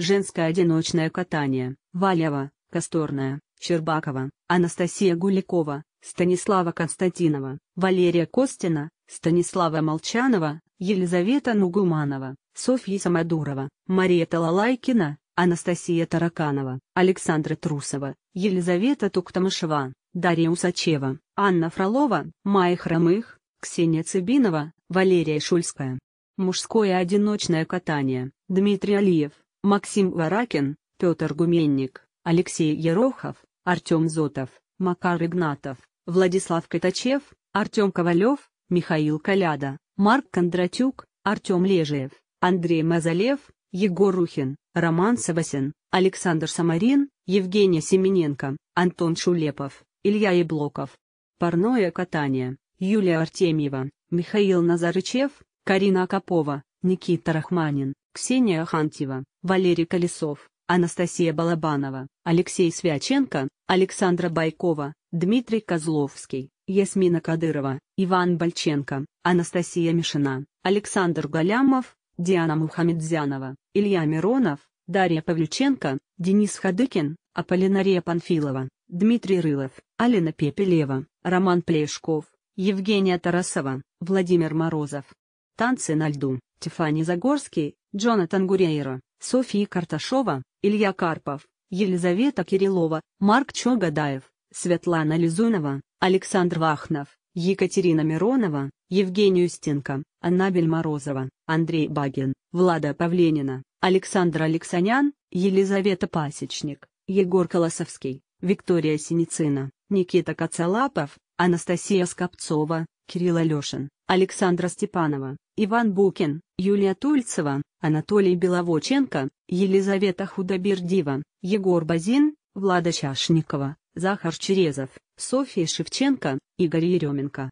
Женское одиночное катание. Валева, Косторная, Щербакова, Анастасия Гуликова, Станислава Константинова, Валерия Костина, Станислава Молчанова, Елизавета Нугуманова, Софья Самодурова, Мария Талалайкина, Анастасия Тараканова, Александра Трусова, Елизавета Туктамышева, Дарья Усачева, Анна Фролова, Майя Хромых, Ксения Цыбинова, Валерия Шульская. Мужское одиночное катание. Дмитрий Алиев. Максим Варакин, Петр Гуменник, Алексей Ерохов, Артем Зотов, Макар Игнатов, Владислав Катачев, Артем Ковалев, Михаил Коляда, Марк Кондратюк, Артем Лежиев, Андрей Мазалев, Егор Рухин, Роман Савасин, Александр Самарин, Евгения Семененко, Антон Шулепов, Илья Еблоков. Парное катание, Юлия Артемьева, Михаил Назарычев, Карина Акопова, Никита Рахманин, Ксения Хантьева, Валерий Колесов, Анастасия Балабанова, Алексей Свяченко, Александра Байкова, Дмитрий Козловский, Ясмина Кадырова, Иван Бальченко, Анастасия Мишина, Александр Галямов, Диана Мухамедзянова, Илья Миронов, Дарья Павлюченко, Денис Хадыкин, Аполлинария Панфилова, Дмитрий Рылов, Алина Пепелева, Роман Плешков, Евгения Тарасова, Владимир Морозов. Танцы на льду. Тифани Загорский, Джонатан Гурейро, София Карташова, Илья Карпов, Елизавета Кириллова, Марк Чогадаев, Светлана Лизунова, Александр Вахнов, Екатерина Миронова, Евгений Устенко, Аннабель Морозова, Андрей Багин, Влада Павленина, Александр Алексанян, Елизавета Пасечник, Егор Колосовский, Виктория Синицына, Никита Коцелапов, Анастасия Скопцова, Кирилл Алешин, Александра Степанова, Иван Букин, Юлия Тульцева, Анатолий Беловоченко, Елизавета Худобердива, Егор Базин, Влада Чашникова, Захар Черезов, Софья Шевченко, Игорь Еременко.